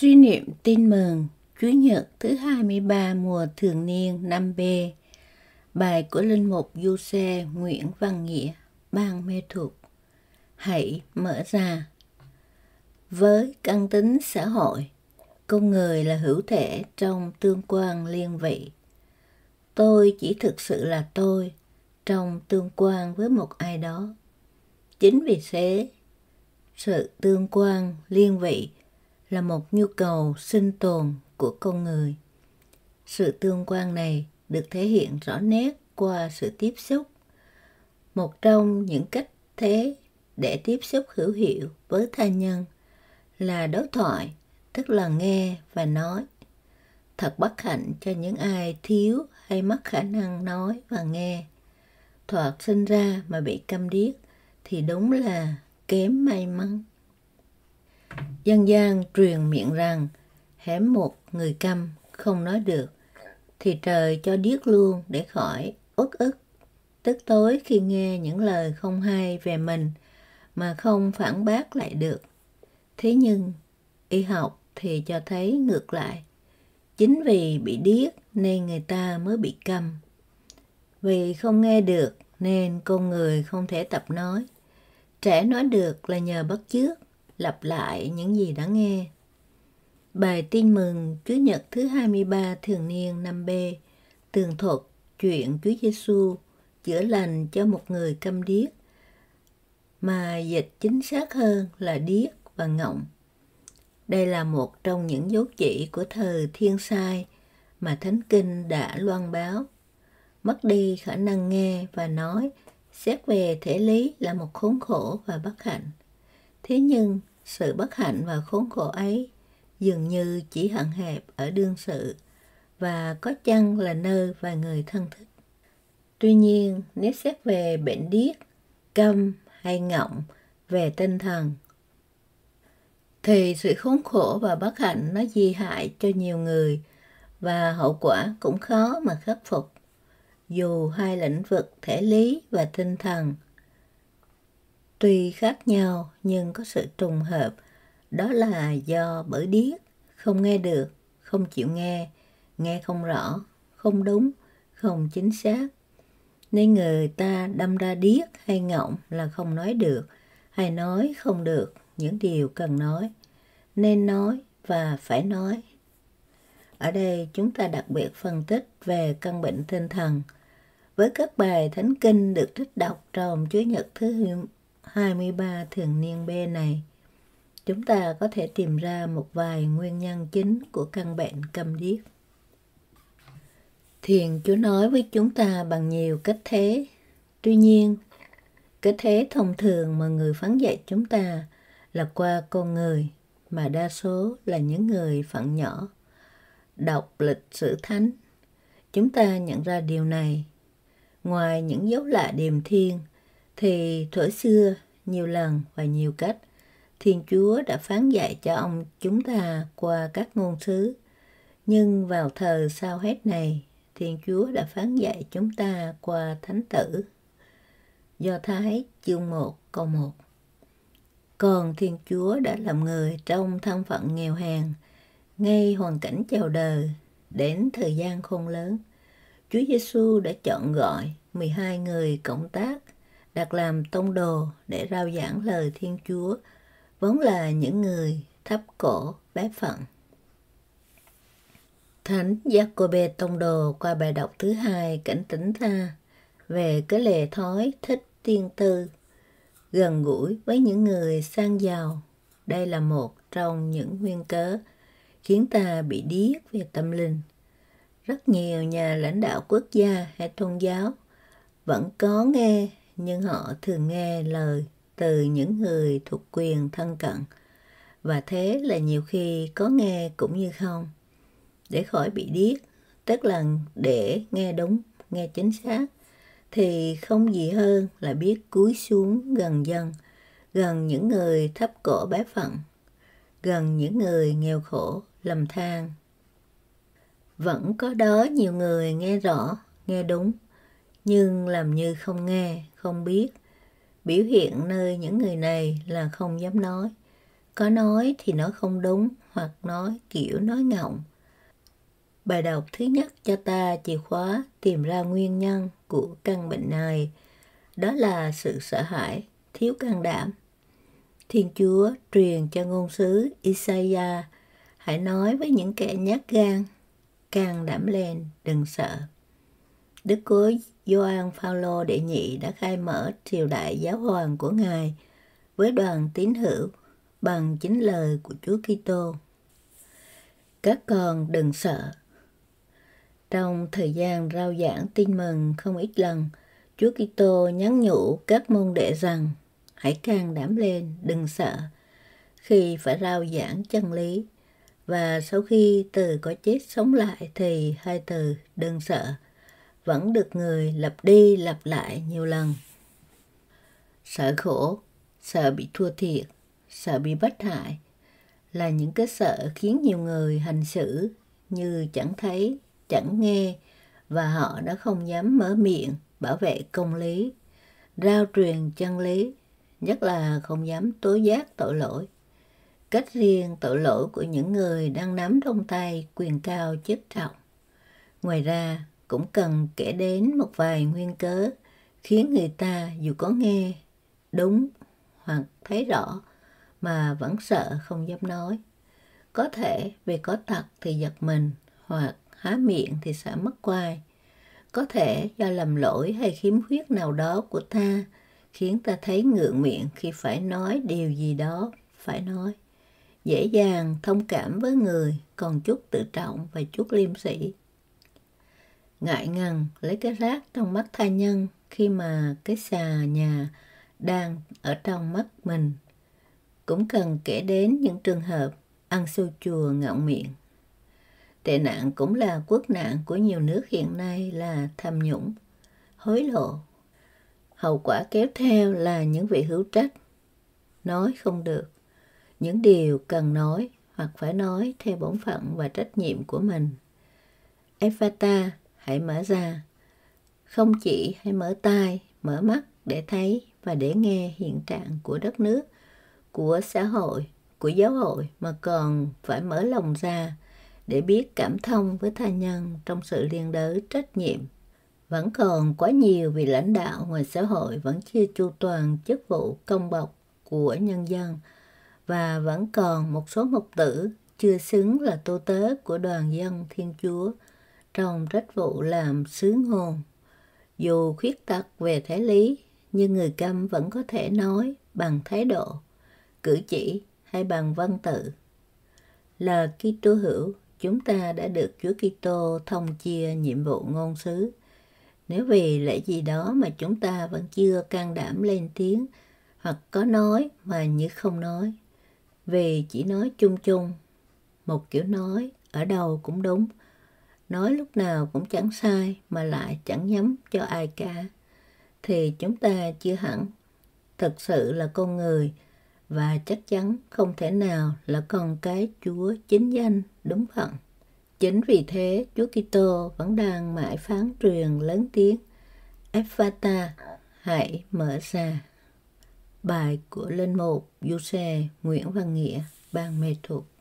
Suy niệm tin mừng Chúa Nhật thứ 23 mùa thường niên năm b Bài của Linh Mục Du Xe Nguyễn Văn Nghĩa bang Mê Thuộc Hãy mở ra Với căn tính xã hội, con người là hữu thể trong tương quan liên vị. Tôi chỉ thực sự là tôi trong tương quan với một ai đó. Chính vì thế, sự tương quan liên vị là một nhu cầu sinh tồn của con người sự tương quan này được thể hiện rõ nét qua sự tiếp xúc một trong những cách thế để tiếp xúc hữu hiệu với tha nhân là đối thoại tức là nghe và nói thật bất hạnh cho những ai thiếu hay mất khả năng nói và nghe thoạt sinh ra mà bị câm điếc thì đúng là kém may mắn Dân gian truyền miệng rằng hẻm một người câm không nói được thì trời cho điếc luôn để khỏi uất ức. Tức tối khi nghe những lời không hay về mình mà không phản bác lại được. Thế nhưng y học thì cho thấy ngược lại. Chính vì bị điếc nên người ta mới bị câm. Vì không nghe được nên con người không thể tập nói. Trẻ nói được là nhờ bắt chước lặp lại những gì đã nghe. Bài tin mừng Chúa Nhật thứ 23 thường niên năm b tường thuật chuyện Chúa Giêsu chữa lành cho một người câm điếc mà dịch chính xác hơn là điếc và ngọng. Đây là một trong những dấu chỉ của thời thiên sai mà Thánh Kinh đã loan báo. Mất đi khả năng nghe và nói, xét về thể lý là một khốn khổ và bất hạnh. Thế nhưng, sự bất hạnh và khốn khổ ấy dường như chỉ hạn hẹp ở đương sự và có chăng là nơi vài người thân thích. Tuy nhiên, nếu xét về bệnh điếc, câm hay ngọng về tinh thần, thì sự khốn khổ và bất hạnh nó di hại cho nhiều người và hậu quả cũng khó mà khắc phục. Dù hai lĩnh vực thể lý và tinh thần – tuy khác nhau nhưng có sự trùng hợp đó là do bởi điếc không nghe được không chịu nghe nghe không rõ không đúng không chính xác nên người ta đâm ra điếc hay ngọng là không nói được hay nói không được những điều cần nói nên nói và phải nói ở đây chúng ta đặc biệt phân tích về căn bệnh tinh thần với các bài thánh kinh được trích đọc trong Chúa Nhật thứ 23 thường niên B này, chúng ta có thể tìm ra một vài nguyên nhân chính của căn bệnh câm điếc. Thiền Chúa nói với chúng ta bằng nhiều cách thế. Tuy nhiên, cách thế thông thường mà người phán dạy chúng ta là qua con người, mà đa số là những người phận nhỏ. Đọc lịch sử thánh, chúng ta nhận ra điều này. Ngoài những dấu lạ điềm thiên – thì thuở xưa nhiều lần và nhiều cách Thiên Chúa đã phán dạy cho ông chúng ta qua các ngôn sứ. Nhưng vào thời sau hết này, Thiên Chúa đã phán dạy chúng ta qua Thánh Tử. Do Thái chương 1 câu 1 Còn Thiên Chúa đã làm người trong thân phận nghèo hèn, ngay hoàn cảnh chào đời, đến thời gian khôn lớn. Chúa Giêsu đã chọn gọi 12 người cộng tác – đặt làm tông đồ để rao giảng lời Thiên Chúa, vốn là những người thấp cổ bé phận. Thánh Jacobe tông đồ qua bài đọc thứ hai cảnh tỉnh tha về cái lề thói thích tiên tư, gần gũi với những người sang giàu. Đây là một trong những nguyên cớ khiến ta bị điếc về tâm linh. Rất nhiều nhà lãnh đạo quốc gia hay tôn giáo vẫn có nghe nhưng họ thường nghe lời từ những người thuộc quyền thân cận và thế là nhiều khi có nghe cũng như không để khỏi bị điếc tức là để nghe đúng nghe chính xác thì không gì hơn là biết cúi xuống gần dân gần những người thấp cổ bé phận gần những người nghèo khổ lầm than vẫn có đó nhiều người nghe rõ nghe đúng nhưng làm như không nghe, không biết. Biểu hiện nơi những người này là không dám nói. Có nói thì nó không đúng hoặc nói kiểu nói ngọng. Bài đọc thứ nhất cho ta chìa khóa tìm ra nguyên nhân của căn bệnh này. Đó là sự sợ hãi, thiếu can đảm. Thiên Chúa truyền cho ngôn sứ Isaiah hãy nói với những kẻ nhát gan, can đảm lên, đừng sợ. Đức cố Gioan Phaolô đệ nhị đã khai mở triều đại giáo hoàng của Ngài với đoàn tín hữu bằng chính lời của Chúa Kitô. Các con đừng sợ. Trong thời gian rao giảng tin mừng không ít lần, Chúa Kitô nhắn nhủ các môn đệ rằng hãy can đảm lên, đừng sợ khi phải rao giảng chân lý và sau khi từ có chết sống lại thì hai từ đừng sợ vẫn được người lặp đi lặp lại nhiều lần. Sợ khổ, sợ bị thua thiệt, sợ bị bất hại là những cái sợ khiến nhiều người hành xử như chẳng thấy, chẳng nghe và họ đã không dám mở miệng bảo vệ công lý, rao truyền chân lý, nhất là không dám tố giác tội lỗi. Cách riêng tội lỗi của những người đang nắm trong tay quyền cao chức trọng. Ngoài ra, cũng cần kể đến một vài nguyên cớ khiến người ta dù có nghe đúng hoặc thấy rõ mà vẫn sợ không dám nói. Có thể vì có tật thì giật mình hoặc há miệng thì sợ mất quai. Có thể do lầm lỗi hay khiếm khuyết nào đó của ta khiến ta thấy ngượng miệng khi phải nói điều gì đó phải nói. Dễ dàng thông cảm với người còn chút tự trọng và chút liêm sĩ ngại ngần lấy cái rác trong mắt thai nhân khi mà cái xà nhà đang ở trong mắt mình. Cũng cần kể đến những trường hợp ăn xô chùa ngọng miệng. Tệ nạn cũng là quốc nạn của nhiều nước hiện nay là tham nhũng, hối lộ. Hậu quả kéo theo là những vị hữu trách, nói không được, những điều cần nói hoặc phải nói theo bổn phận và trách nhiệm của mình. Evata hãy mở ra. Không chỉ hãy mở tai, mở mắt để thấy và để nghe hiện trạng của đất nước, của xã hội, của giáo hội mà còn phải mở lòng ra để biết cảm thông với tha nhân trong sự liên đới trách nhiệm. Vẫn còn quá nhiều vị lãnh đạo ngoài xã hội vẫn chưa chu toàn chức vụ công bộc của nhân dân và vẫn còn một số mục tử chưa xứng là tô tớ của đoàn dân Thiên Chúa – trong trách vụ làm sứ ngôn. Dù khuyết tật về thể lý, nhưng người câm vẫn có thể nói bằng thái độ, cử chỉ hay bằng văn tự. Là Kitô hữu, chúng ta đã được Chúa Kitô thông chia nhiệm vụ ngôn sứ. Nếu vì lẽ gì đó mà chúng ta vẫn chưa can đảm lên tiếng hoặc có nói mà như không nói, vì chỉ nói chung chung, một kiểu nói ở đâu cũng đúng – nói lúc nào cũng chẳng sai mà lại chẳng nhắm cho ai cả thì chúng ta chưa hẳn thật sự là con người và chắc chắn không thể nào là con cái Chúa chính danh đúng phận. Chính vì thế, Chúa Kitô vẫn đang mãi phán truyền lớn tiếng Ephata, hãy mở ra. Bài của Linh Mục Du Nguyễn Văn Nghĩa, Ban Mê Thuộc